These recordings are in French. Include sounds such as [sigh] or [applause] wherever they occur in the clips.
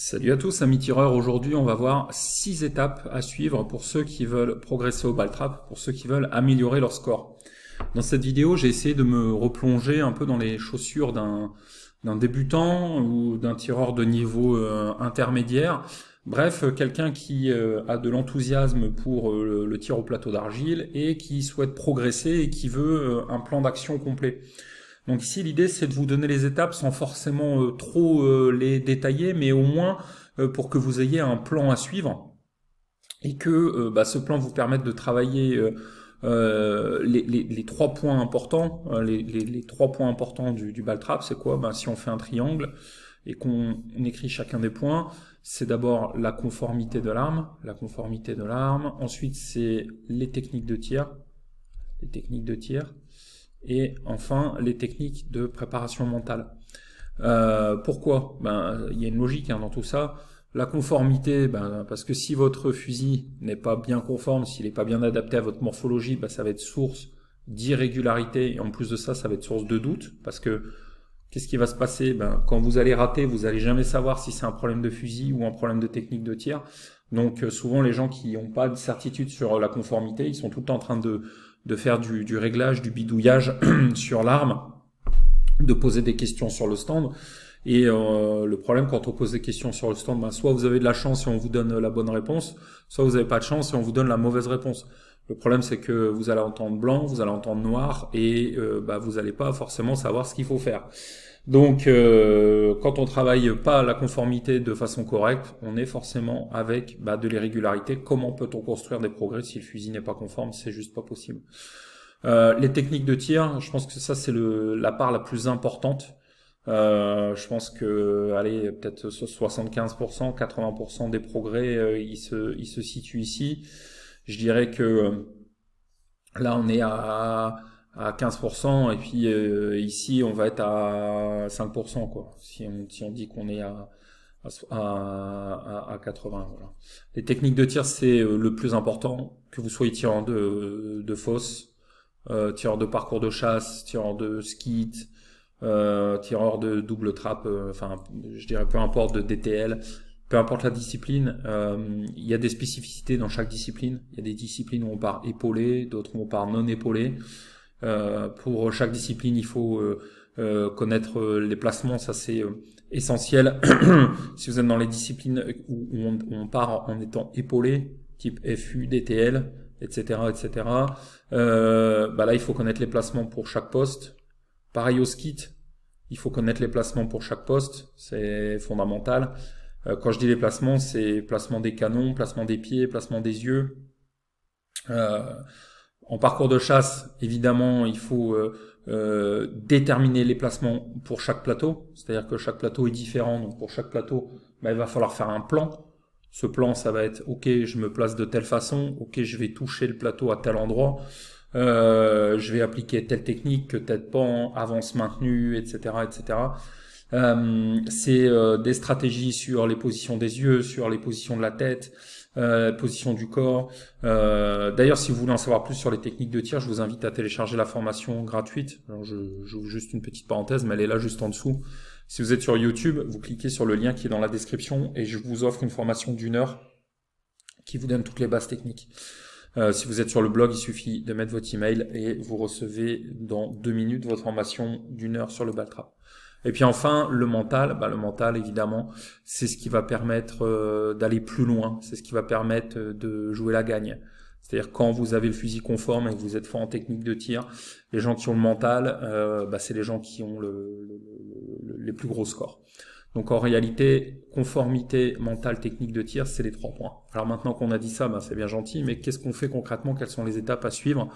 Salut à tous, amis tireurs. Aujourd'hui, on va voir 6 étapes à suivre pour ceux qui veulent progresser au ball trap, pour ceux qui veulent améliorer leur score. Dans cette vidéo, j'ai essayé de me replonger un peu dans les chaussures d'un débutant ou d'un tireur de niveau euh, intermédiaire. Bref, quelqu'un qui euh, a de l'enthousiasme pour euh, le tir au plateau d'argile et qui souhaite progresser et qui veut un plan d'action complet. Donc ici, l'idée, c'est de vous donner les étapes sans forcément euh, trop euh, les détailler, mais au moins euh, pour que vous ayez un plan à suivre et que bah, ce plan vous permette de travailler les, trois points importants. Les, trois points importants du, du trap, c'est quoi bah, Si on fait un triangle et qu'on écrit chacun des points, c'est d'abord la conformité de l'arme, la conformité de l'arme. Ensuite, c'est les techniques de tir, les techniques de tir et enfin les techniques de préparation mentale. Euh, pourquoi Ben, il y a une logique hein, dans tout ça. La conformité, ben, parce que si votre fusil n'est pas bien conforme, s'il n'est pas bien adapté à votre morphologie, ben, ça va être source d'irrégularité et en plus de ça, ça va être source de doute parce que qu'est-ce qui va se passer ben, Quand vous allez rater, vous n'allez jamais savoir si c'est un problème de fusil ou un problème de technique de tir. Donc euh, souvent les gens qui n'ont pas de certitude sur la conformité, ils sont tout le temps en train de de faire du, réglage, du bidouillage [clears throat] sur l'arme, de poser des questions sur le stand. Et euh, le problème quand on pose des questions sur le stand, ben, soit vous avez de la chance et on vous donne la bonne réponse, soit vous n'avez pas de chance et on vous donne la mauvaise réponse. Le problème c'est que vous allez entendre blanc, vous allez entendre noir et euh, ben, vous n'allez pas forcément savoir ce qu'il faut faire. Donc, euh, quand on travaille pas la conformité de façon correcte, on est forcément avec bah, de l'irrégularité. Comment peut-on construire des progrès si le fusil n'est pas conforme C'est juste pas possible. Euh, les techniques de tir, je pense que ça c'est la part la plus importante. Euh, je pense que, allez, peut-être 75%, 80% des progrès, ils, se, ils se situent ici. Je dirais que là, on est à à 15%, et puis euh, ici, on va être à 5%, quoi, si on, si on dit qu'on est à, à, 80. Voilà. Les techniques de tir, c'est euh, le plus important, que vous soyez tireur de, de fosse, euh, tireur de parcours de chasse, tireur de skit, tireur de double trap, enfin, je dirais peu importe, de DTL, peu importe la discipline, il y a des spécificités dans chaque discipline. Il y a des disciplines où on part épaulé, d'autres où on part non épaulé. Euh, pour chaque discipline, il faut euh, euh, connaître les placements, ça c'est essentiel. [clears throat] si vous êtes dans les disciplines où, on, part en étant épaulé, type FU, DTL, etc., etc. Bah là, il faut connaître les placements pour chaque poste. Pareil au skit, il faut connaître les placements pour chaque poste, c'est fondamental. quand je dis les placements, c'est placement des canons, placement des pieds, placement des yeux. Euh, en parcours de chasse, évidemment, il faut euh, euh, déterminer les placements pour chaque plateau. C'est-à-dire que chaque plateau est différent. Donc pour chaque plateau, bah, il va falloir faire un plan. Ce plan, ça va être OK, je me place de telle façon. OK, je vais toucher le plateau à tel endroit. Euh, je vais appliquer telle technique, tel pan, avance maintenue, etc., etc. Euh, c'est euh, des stratégies sur les positions des yeux, sur les positions de la tête, euh, position du corps. Euh, d'ailleurs, si vous voulez en savoir plus sur les techniques de tir, je vous invite à télécharger la formation gratuite. Alors, je, vous juste une petite parenthèse, mais elle est là juste en dessous. Si vous êtes sur YouTube, vous cliquez sur le lien qui est dans la description et je vous offre une formation d'une heure qui vous donne toutes les bases techniques. si vous êtes sur le blog, il suffit de mettre votre email et vous recevez dans deux minutes votre formation d'une heure sur le Baltra. Et puis enfin, le mental, bah, le mental évidemment, c'est ce qui va permettre euh, d'aller plus loin, c'est ce qui va permettre euh, de jouer la gagne. C'est-à-dire quand vous avez le fusil conforme et que vous êtes fort en technique de tir, les gens qui ont le mental, euh, bah, c'est les gens qui ont le, les plus gros scores. Donc en réalité, conformité mental, technique de tir, c'est les trois points. Alors maintenant qu'on a dit ça, bah, c'est bien gentil, mais qu'est-ce qu'on fait concrètement Quelles sont les étapes à suivre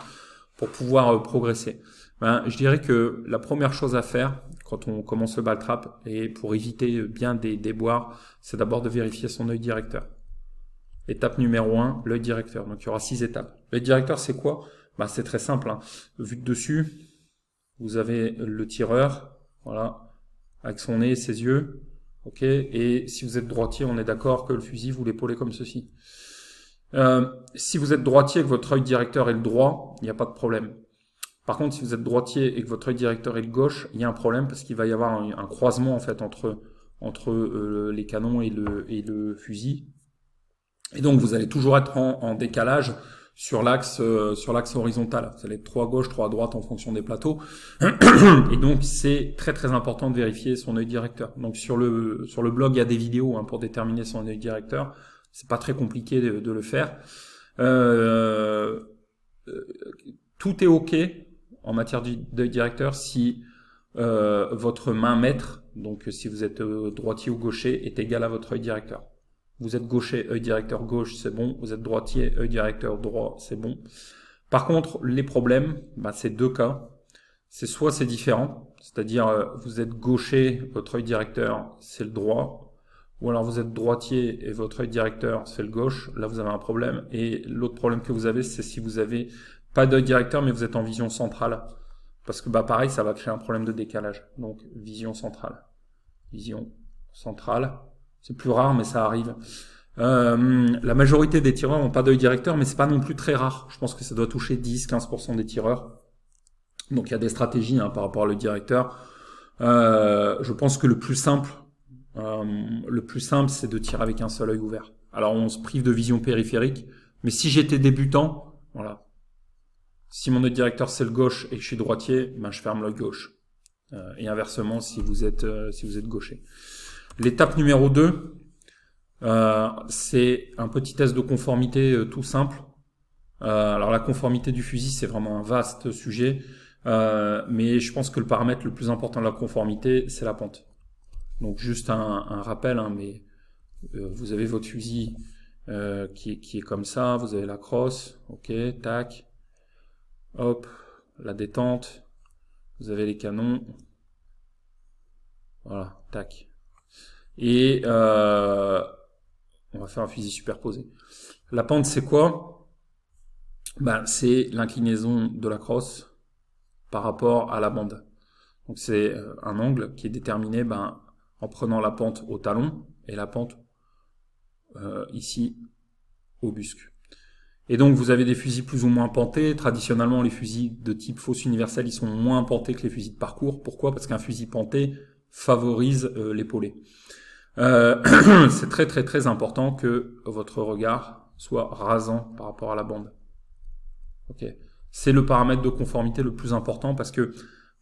pour pouvoir progresser ben, je dirais que la première chose à faire quand on commence le baltrap et pour éviter bien des déboires, c'est d'abord de vérifier son œil directeur. Étape numéro 1, l'œil directeur. Donc il y aura six étapes. L'œil directeur, c'est quoi ben, C'est très simple. Hein. Vu de dessus, vous avez le tireur, voilà, avec son nez ses yeux. ok. et si vous êtes droitier, on est d'accord que le fusil, vous l'épaulez comme ceci. Euh, si vous êtes droitier et que votre œil directeur est le droit, il n'y a pas de problème. Par contre, si vous êtes droitier et que votre œil directeur est de gauche, il y a un problème parce qu'il va y avoir un, croisement en fait entre, entre euh, les canons et le, et le fusil. Et donc vous allez toujours être en, décalage sur l'axe euh, sur l'axe horizontal. Vous allez être 3 à gauche, trois à droite en fonction des plateaux. Et donc c'est très très important de vérifier son œil directeur. Donc sur le sur le blog, il y a des vidéos hein, pour déterminer son œil directeur. C'est pas très compliqué de, le faire. Euh, tout est OK en matière d'œil directeur si euh, votre main maître, donc si vous êtes euh, droitier ou gaucher, est égal à votre œil directeur. Vous êtes gaucher, œil directeur gauche, c'est bon. Vous êtes droitier, œil directeur droit, c'est bon. Par contre, les problèmes, ben, c'est deux cas. C'est soit c'est différent, c'est-à-dire euh, vous êtes gaucher, votre œil directeur, c'est le droit. Ou alors vous êtes droitier et votre œil directeur, c'est le gauche. Là, vous avez un problème. Et l'autre problème que vous avez, c'est si vous avez pas d'œil directeur, mais vous êtes en vision centrale. Parce que bah pareil, ça va créer un problème de décalage. Donc vision centrale. Vision centrale. C'est plus rare, mais ça arrive. Euh, la majorité des tireurs n'ont pas d'œil directeur, mais c'est pas non plus très rare. Je pense que ça doit toucher 10-15% des tireurs. Donc il y a des stratégies hein, par rapport à le directeur. Euh, je pense que le plus simple, euh, le plus simple, c'est de tirer avec un seul œil ouvert. Alors on se prive de vision périphérique, mais si j'étais débutant, voilà, si mon œil directeur c'est le gauche et que je suis droitier, ben je ferme le gauche. Euh, et inversement si vous êtes, euh, si vous êtes gaucher. L'étape numéro 2, euh, c'est un petit test de conformité tout simple. alors la conformité du fusil, c'est vraiment un vaste sujet. mais je pense que le paramètre le plus important de la conformité, c'est la pente. Donc juste un, rappel, hein, mais vous avez votre fusil qui, qui est comme ça, vous avez la crosse, ok, tac, Hop, la détente. Vous avez les canons. Voilà, tac. Et euh, on va faire un fusil superposé. La pente, c'est quoi ben, C'est l'inclinaison de la crosse par rapport à la bande. Donc c'est euh, un angle qui est déterminé ben, en prenant la pente au talon et la pente euh, ici au busque. Et donc vous avez des fusils plus ou moins pentés. Traditionnellement, les fusils de type fausse universelle, ils sont moins pentés que les fusils de parcours. Pourquoi Parce qu'un fusil penté favorise euh, l'épaulé. Euh, [clears throat] c'est très très très important que votre regard soit rasant par rapport à la bande. Ok, C'est le paramètre de conformité le plus important parce que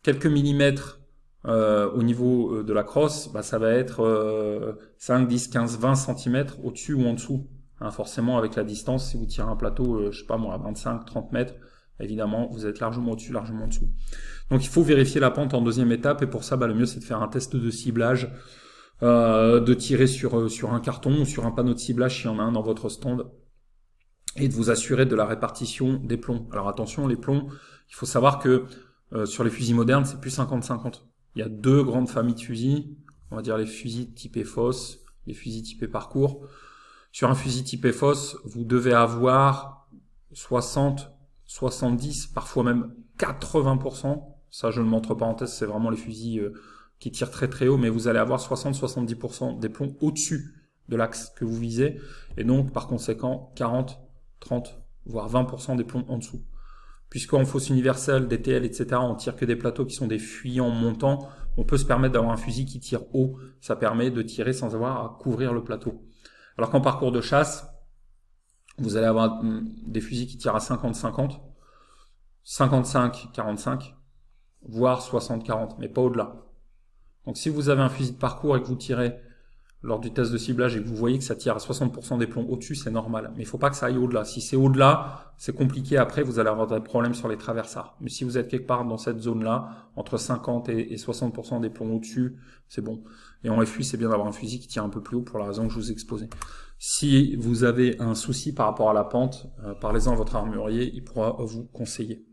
quelques millimètres euh, au niveau de la crosse, bah, ça va être 5, 10, 15, 20 cm au-dessus ou en dessous Hein, forcément, avec la distance, si vous tirez un plateau, euh, je sais pas moi, à 25, 30 mètres, évidemment, vous êtes largement au-dessus, largement en dessous. Donc il faut vérifier la pente en deuxième étape, et pour ça, bah, le mieux c'est de faire un test de ciblage, euh, de tirer sur, euh, sur un carton ou sur un panneau de ciblage s'il y en a un dans votre stand, et de vous assurer de la répartition des plombs. Alors attention, les plombs, il faut savoir que sur les fusils modernes, c'est plus 50-50. Il y a deux grandes familles de fusils, on va dire les fusils typés fausses les fusils typés parcours. Sur un fusil type EFOS, vous devez avoir 60, 70, parfois même 80%. Ça, je ne montre pas en thèse, c'est vraiment les fusils euh, qui tirent très très haut, mais vous allez avoir 60-70% des plombs au-dessus de l'axe que vous visez, et donc par conséquent 40, 30, voire 20% des plombs en dessous. Puisqu'en fausse universelle, DTL, etc., on tire que des plateaux qui sont des fuyants montants, on peut se permettre d'avoir un fusil qui tire haut, ça permet de tirer sans avoir à couvrir le plateau. Alors qu'en parcours de chasse, vous allez avoir des fusils qui tirent à 50-50, 55-45, voire 60-40, mais pas au-delà. Donc si vous avez un fusil de parcours et que vous tirez lors du test de ciblage et que vous voyez que ça tire à 60% des plombs au-dessus, c'est normal. Mais il faut pas que ça aille au-delà. Si c'est au-delà, c'est compliqué. Après, vous allez avoir des problèmes sur les traversards. Mais si vous êtes quelque part dans cette zone-là, entre 50 et 60% des plombs au-dessus, c'est bon. Et en F8, c'est bien d'avoir un fusil qui tire un peu plus haut pour la raison que je vous ai exposé. Si vous avez un souci par rapport à la pente, euh, parlez-en à votre armurier, il pourra vous conseiller.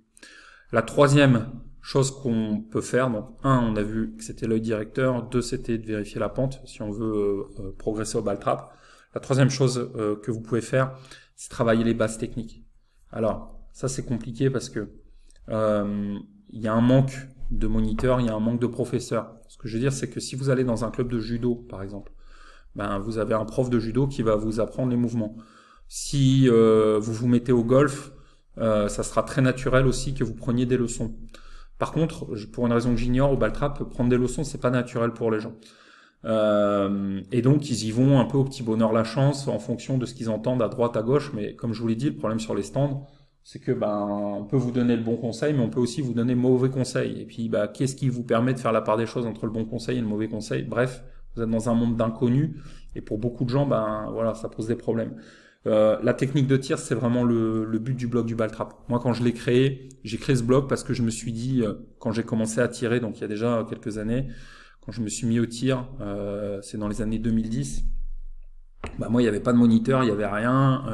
La troisième Chose qu'on peut faire, donc un, on a vu que c'était l'œil directeur, deux, c'était de vérifier la pente si on veut euh, euh, progresser au ball trap. La troisième chose euh, que vous pouvez faire, c'est travailler les bases techniques. Alors, ça c'est compliqué parce que il y a un manque de moniteurs, il y a un manque de professeurs. Ce que je veux dire, c'est que si vous allez dans un club de judo, par exemple, ben, vous avez un prof de judo qui va vous apprendre les mouvements. Si vous vous mettez au golf, ça sera très naturel aussi que vous preniez des leçons. Par contre, pour une raison que j'ignore, au Baltrap, prendre des leçons, c'est pas naturel pour les gens. Euh, et donc ils y vont un peu au petit bonheur la chance en fonction de ce qu'ils entendent à droite à gauche. Mais comme je vous l'ai dit, le problème sur les stands, c'est que ben on peut vous donner le bon conseil, mais on peut aussi vous donner mauvais conseil. Et puis bah qu'est-ce qui vous permet de faire la part des choses entre le bon conseil et le mauvais conseil Bref, vous êtes dans un monde d'inconnus et pour beaucoup de gens, ben voilà, ça pose des problèmes. Euh, la technique de tir, c'est vraiment le, but du bloc du BALTRAP. trap. Moi, quand je l'ai créé, j'ai créé ce blog parce que je me suis dit, euh, quand j'ai commencé à tirer, donc il y a déjà quelques années, quand je me suis mis au tir, euh, c'est dans les années 2010. Bah, moi, il n'y avait pas de moniteur, il n'y avait rien.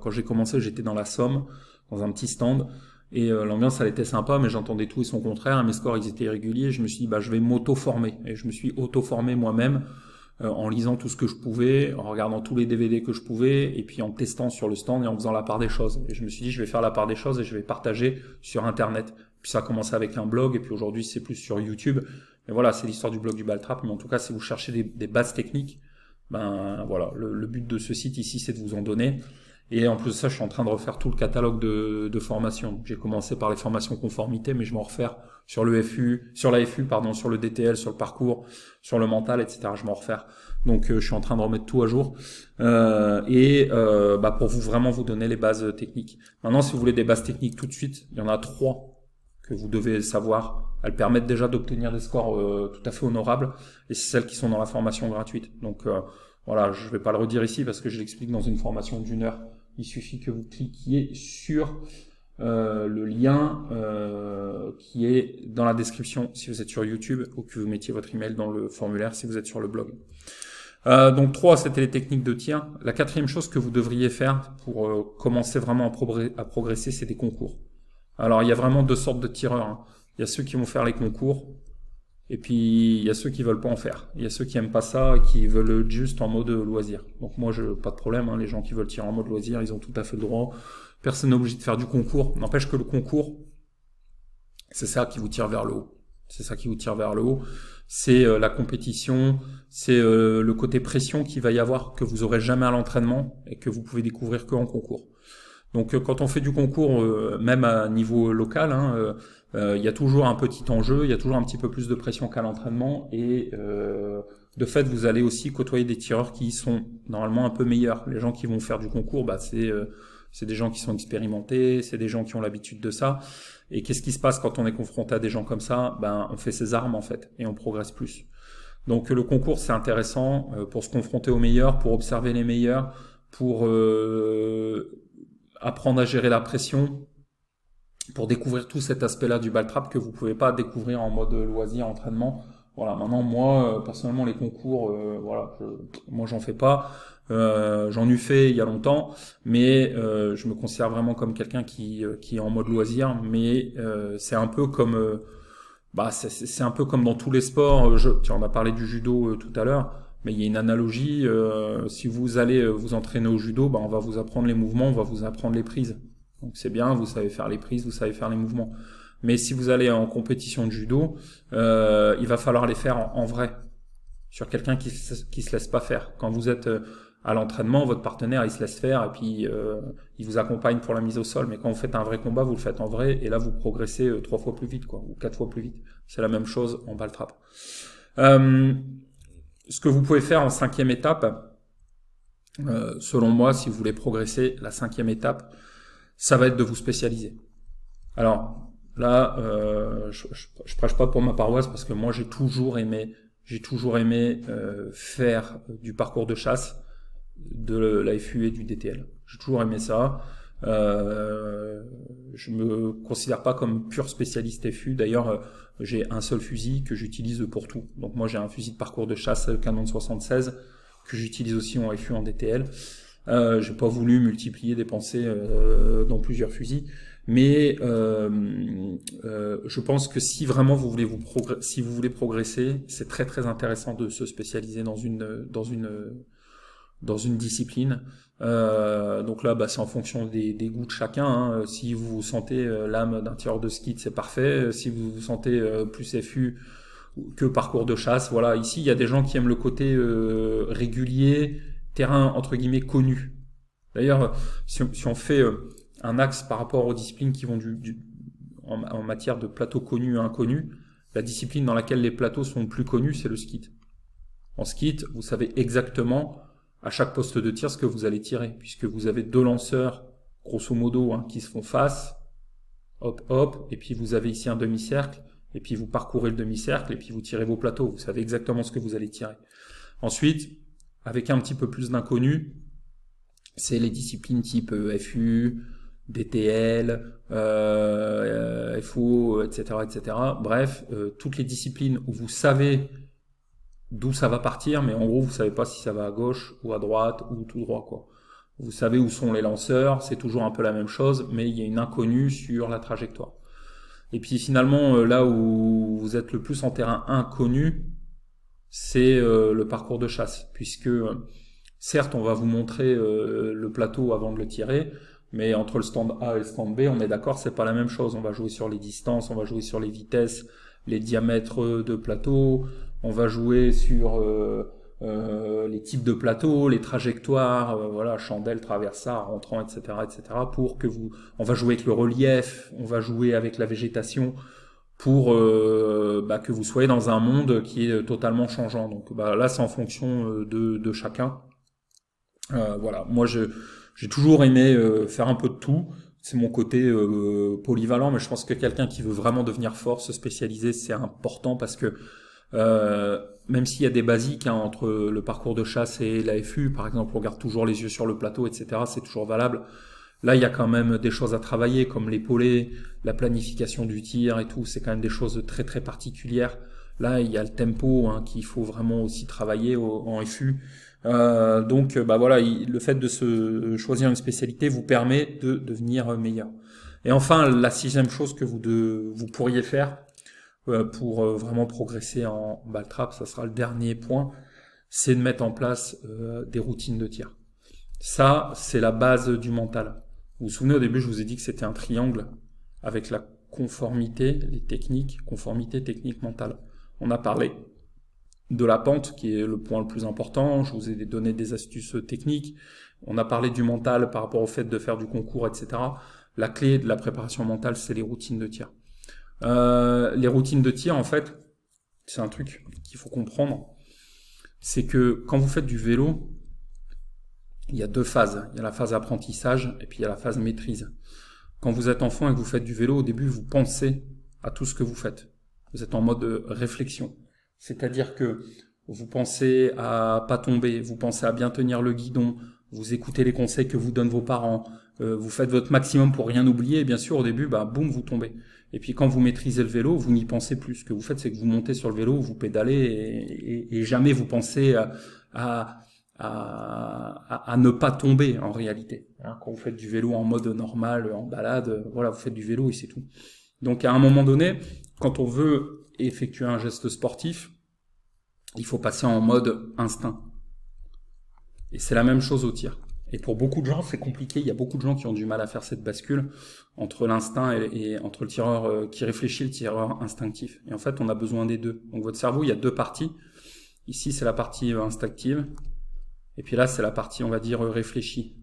quand j'ai commencé, j'étais dans la Somme, dans un petit stand. Et l'ambiance, elle était sympa, mais j'entendais tout et son contraire. Mes scores, ils étaient irréguliers. Je me suis dit, bah, je vais m'auto-former. Et je me suis auto-formé moi-même. Euh, en lisant tout ce que je pouvais, en regardant tous les DVD que je pouvais, et puis en testant sur le stand et en faisant la part des choses. Et je me suis dit, je vais faire la part des choses et je vais partager sur Internet. Puis ça a commencé avec un blog, et puis aujourd'hui c'est plus sur YouTube. Mais voilà, c'est l'histoire du blog du Baltrap. Mais en tout cas, si vous cherchez des, bases techniques, ben voilà, le, but de ce site ici, c'est de vous en donner. Et en plus de ça, je suis en train de refaire tout le catalogue de, de formations. J'ai commencé par les formations conformité, mais je m'en refaire sur le FU, sur la FU, pardon, sur le DTL, sur le parcours, sur le mental, etc. Je m'en refaire. Donc, euh, je suis en train de remettre tout à jour euh, et euh, bah, pour vous vraiment vous donner les bases techniques. Maintenant, si vous voulez des bases techniques tout de suite, il y en a trois que vous devez savoir. Elles permettent déjà d'obtenir des scores tout à fait honorables et c'est celles qui sont dans la formation gratuite. Donc voilà, je ne vais pas le redire ici parce que je l'explique dans une formation d'une heure il suffit que vous cliquiez sur euh, le lien euh, qui est dans la description si vous êtes sur YouTube ou que vous mettiez votre email dans le formulaire si vous êtes sur le blog. Euh, donc trois, c'était les techniques de tir. La quatrième chose que vous devriez faire pour commencer vraiment à, progresser, c'est des concours. Alors il y a vraiment deux sortes de tireurs. Hein. Il y a ceux qui vont faire les concours et puis, il y a ceux qui veulent pas en faire. Il y a ceux qui aiment pas ça, qui veulent juste en mode loisir. Donc moi, je, pas de problème. Hein. les gens qui veulent tirer en mode loisir, ils ont tout à fait le droit. Personne n'est obligé de faire du concours. N'empêche que le concours, c'est ça qui vous tire vers le haut. C'est ça qui vous tire vers le haut. C'est euh, la compétition, c'est euh, le côté pression qu'il va y avoir que vous aurez jamais à l'entraînement et que vous pouvez découvrir que en concours. Donc euh, quand on fait du concours, même à niveau local, hein, euh, il y a toujours un petit enjeu, il y a toujours un petit peu plus de pression qu'à l'entraînement et euh, de fait, vous allez aussi côtoyer des tireurs qui sont normalement un peu meilleurs. Les gens qui vont faire du concours, bah, euh, c'est des gens qui sont expérimentés, c'est des gens qui ont l'habitude de ça. Et qu'est-ce qui se passe quand on est confronté à des gens comme ça Ben, on fait ses armes en fait et on progresse plus. Donc le concours, c'est intéressant pour se confronter aux meilleurs, pour observer les meilleurs, pour apprendre à gérer la pression, pour découvrir tout cet aspect-là du ball trap que vous pouvez pas découvrir en mode loisir, entraînement. Voilà, maintenant moi euh, personnellement les concours, euh, voilà, je, moi j'en fais pas. Euh, j'en ai fait il y a longtemps, mais je me considère vraiment comme quelqu'un qui, qui est en mode loisir. Mais c'est un peu comme, bah c'est un peu comme dans tous les sports. Je, tiens, on a parlé du judo tout à l'heure, mais il y a une analogie. si vous allez vous entraîner au judo, bah, on va vous apprendre les mouvements, on va vous apprendre les prises. Donc c'est bien, vous savez faire les prises, vous savez faire les mouvements. Mais si vous allez en compétition de judo, euh, il va falloir les faire en, vrai sur quelqu'un qui, se, se laisse pas faire. Quand vous êtes euh, à l'entraînement, votre partenaire il se laisse faire et puis euh, il vous accompagne pour la mise au sol. Mais quand vous faites un vrai combat, vous le faites en vrai et là vous progressez trois fois plus vite quoi, ou quatre fois plus vite. C'est la même chose en baltrap. ce que vous pouvez faire en cinquième étape, selon moi, si vous voulez progresser, la cinquième étape, ça va être de vous spécialiser. Alors là, euh, je, je, prêche pas pour ma paroisse parce que moi j'ai toujours aimé, j'ai toujours aimé euh, faire du parcours de chasse de FU et du DTL. J'ai toujours aimé ça. Euh, je me considère pas comme pur spécialiste FU. D'ailleurs, euh, j'ai un seul fusil que j'utilise pour tout. Donc moi, j'ai un fusil de parcours de chasse canon 76 que j'utilise aussi en FU en DTL. Euh, j'ai pas voulu multiplier des pensées euh, dans plusieurs fusils, mais euh, euh, je pense que si vraiment vous voulez vous si vous voulez progresser, c'est très très intéressant de se spécialiser dans une dans une dans une discipline. donc là, bah, c'est en fonction des, goûts de chacun. Hein. Si vous sentez l'âme d'un tireur de skid, c'est parfait. Si vous vous sentez plus FU, que parcours de chasse. Voilà, ici il y a des gens qui aiment le côté régulier, terrain entre guillemets connu. D'ailleurs, si, on fait euh, un axe par rapport aux disciplines qui vont du, en, matière de plateaux connus et inconnus, la discipline dans laquelle les plateaux sont le plus connus, c'est le skit. En skit, vous savez exactement à chaque poste de tir ce que vous allez tirer, puisque vous avez deux lanceurs, grosso modo, hein, qui se font face, hop, hop, et puis vous avez ici un demi-cercle, et puis vous parcourez le demi-cercle, et puis vous tirez vos plateaux, vous savez exactement ce que vous allez tirer. Ensuite, avec un petit peu plus d'inconnus, c'est les disciplines type FU, DTL, euh, FO, etc., etc. Bref, euh, toutes les disciplines où vous savez d'où ça va partir, mais en gros, vous savez pas si ça va à gauche ou à droite ou tout droit, quoi. Vous savez où sont les lanceurs, c'est toujours un peu la même chose, mais il y a une inconnue sur la trajectoire. Et puis finalement, euh, là où vous êtes le plus en terrain inconnu, c'est euh, le parcours de chasse, puisque euh, certes, on va vous montrer euh, le plateau avant de le tirer, mais entre le stand A et le stand B, on est d'accord, c'est pas la même chose. On va jouer sur les distances, on va jouer sur les vitesses, les diamètres de plateau, on va jouer sur les types de plateaux, les trajectoires, voilà, chandelle, traversard, rentrant, etc., etc., pour que vous, on va jouer avec le relief, on va jouer avec la végétation, pour euh, bah, que vous soyez dans un monde qui est totalement changeant. Donc bah, là, c'est en fonction euh, de, chacun. Euh, voilà, moi j'ai toujours aimé faire un peu de tout. C'est mon côté polyvalent, mais je pense que quelqu'un qui veut vraiment devenir fort, se spécialiser, c'est important parce que même s'il y a des basiques hein, entre le parcours de chasse et l'AFU, par exemple, on garde toujours les yeux sur le plateau, etc. C'est toujours valable. Là, il y a quand même des choses à travailler, comme l'épaulé, la planification du tir et tout. C'est quand même des choses très très particulières. Là, il y a le tempo hein, qu'il faut vraiment aussi travailler en FU. Euh, donc, euh, bah voilà, le fait de se choisir une spécialité vous permet de devenir meilleur. Et enfin, la sixième chose que vous, de, vous pourriez faire euh, pour vraiment progresser en baltrap, ça sera le dernier point, c'est de mettre en place des routines de tir. Ça, c'est la base du mental. Vous vous souvenez, au début, je vous ai dit que c'était un triangle avec la conformité, les techniques, conformité technique mentale. On a parlé de la pente, qui est le point le plus important. Je vous ai donné des astuces techniques. On a parlé du mental par rapport au fait de faire du concours, etc. La clé de la préparation mentale, c'est les routines de tir. Euh, les routines de tir, en fait, c'est un truc qu'il faut comprendre. C'est que quand vous faites du vélo, il y a deux phases. Il y a la phase apprentissage et puis il y a la phase maîtrise. Quand vous êtes enfant et que vous faites du vélo, au début, vous pensez à tout ce que vous faites. Vous êtes en mode euh, réflexion. C'est-à-dire que vous pensez à pas tomber, vous pensez à bien tenir le guidon, vous écoutez les conseils que vous donnent vos parents, euh, vous faites votre maximum pour rien oublier, et bien sûr au début, bah boum, vous tombez. Et puis quand vous maîtrisez le vélo, vous n'y pensez plus. Ce que vous faites, c'est que vous montez sur le vélo, vous pédalez et, jamais vous pensez à à, à, ne pas tomber en réalité. Hein. quand vous faites du vélo en mode normal, en balade, voilà, vous faites du vélo et c'est tout. Donc à un moment donné, quand on veut effectuer un geste sportif, il faut passer en mode instinct. Et c'est la même chose au tir. Et pour beaucoup de gens, c'est compliqué. Il y a beaucoup de gens qui ont du mal à faire cette bascule entre l'instinct et, entre le tireur euh, qui réfléchit, le tireur instinctif. Et en fait, on a besoin des deux. Donc votre cerveau, il y a deux parties. Ici, c'est la partie instinctive et puis là, c'est la partie, on va dire, réfléchie.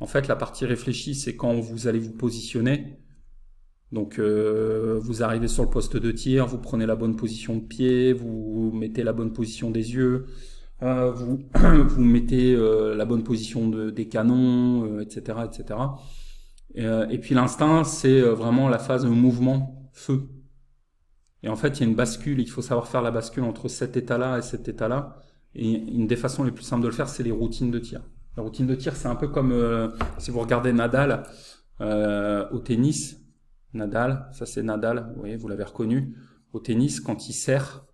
En fait, la partie réfléchie, c'est quand vous allez vous positionner. Donc, euh, vous arrivez sur le poste de tir, vous prenez la bonne position de pied, vous mettez la bonne position des yeux, euh, vous, [clears throat] vous mettez euh, la bonne position des canons, etc., etc. Et, et puis l'instinct, c'est vraiment la phase de mouvement, feu. Et en fait, il y a une bascule, il faut savoir faire la bascule entre cet état-là et cet état-là. Et une des façons les plus simples de le faire, c'est les routines de tir. La routine de tir, c'est un peu comme euh, si vous regardez Nadal euh, au tennis. Nadal, ça c'est Nadal, vous voyez, vous l'avez reconnu. Au tennis, quand il serre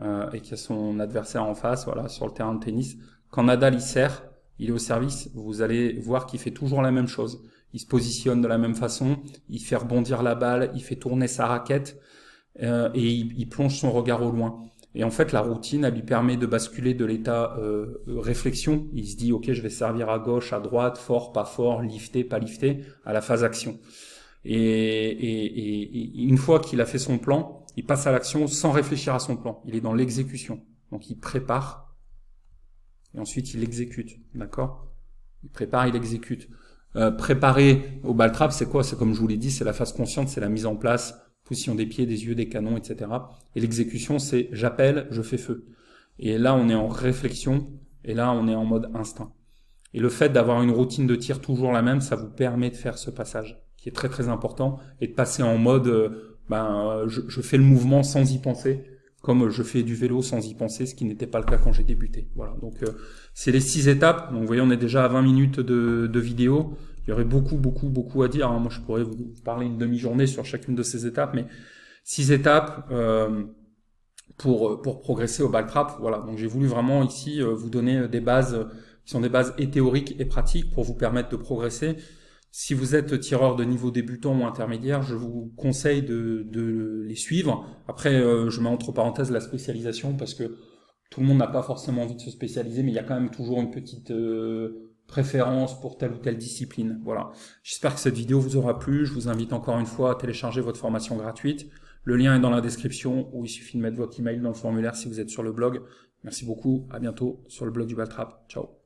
euh, et qu'il y a son adversaire en face, voilà, sur le terrain de tennis, quand Nadal il serre, il est au service, vous allez voir qu'il fait toujours la même chose. Il se positionne de la même façon, il fait rebondir la balle, il fait tourner sa raquette et il plonge son regard au loin. Et en fait, la routine, elle lui permet de basculer de l'état euh, réflexion. Il se dit, ok, je vais servir à gauche, à droite, fort, pas fort, lifter, pas lifter, à la phase action. Et, et, et une fois qu'il a fait son plan, il passe à l'action sans réfléchir à son plan. Il est dans l'exécution. Donc il prépare et ensuite il exécute. D'accord Il prépare, il exécute. Euh, préparer au baltrap, trap, c'est quoi C'est comme je vous l'ai dit, c'est la phase consciente, c'est la mise en place, position des pieds, des yeux, des canons, etc. Et l'exécution, c'est j'appelle, je fais feu. Et là, on est en réflexion, et là, on est en mode instinct. Et le fait d'avoir une routine de tir toujours la même, ça vous permet de faire ce passage, qui est très très important, et de passer en mode, euh, ben, euh, je, fais le mouvement sans y penser, comme je fais du vélo sans y penser, ce qui n'était pas le cas quand j'ai débuté. Voilà, donc euh, c'est les six étapes. Donc vous voyez, on est déjà à 20 minutes de vidéo il y aurait beaucoup, beaucoup, beaucoup à dire. Hein. Moi, je pourrais vous parler une demi-journée sur chacune de ces étapes, mais six étapes euh, pour, pour progresser au ball Voilà. Donc, j'ai voulu vraiment ici euh, vous donner euh, des bases qui sont des bases et théoriques et pratiques pour vous permettre de progresser. Si vous êtes tireur de niveau débutant ou intermédiaire, je vous conseille de, de les suivre. Après, je mets entre parenthèses la spécialisation parce que tout le monde n'a pas forcément envie de se spécialiser, mais il y a quand même toujours une petite préférence pour telle ou telle discipline. Voilà. J'espère que cette vidéo vous aura plu. Je vous invite encore une fois à télécharger votre formation gratuite. Le lien est dans la description ou il suffit de mettre votre email dans le formulaire si vous êtes sur le blog. Merci beaucoup. À bientôt sur le blog du Baltrap. Ciao.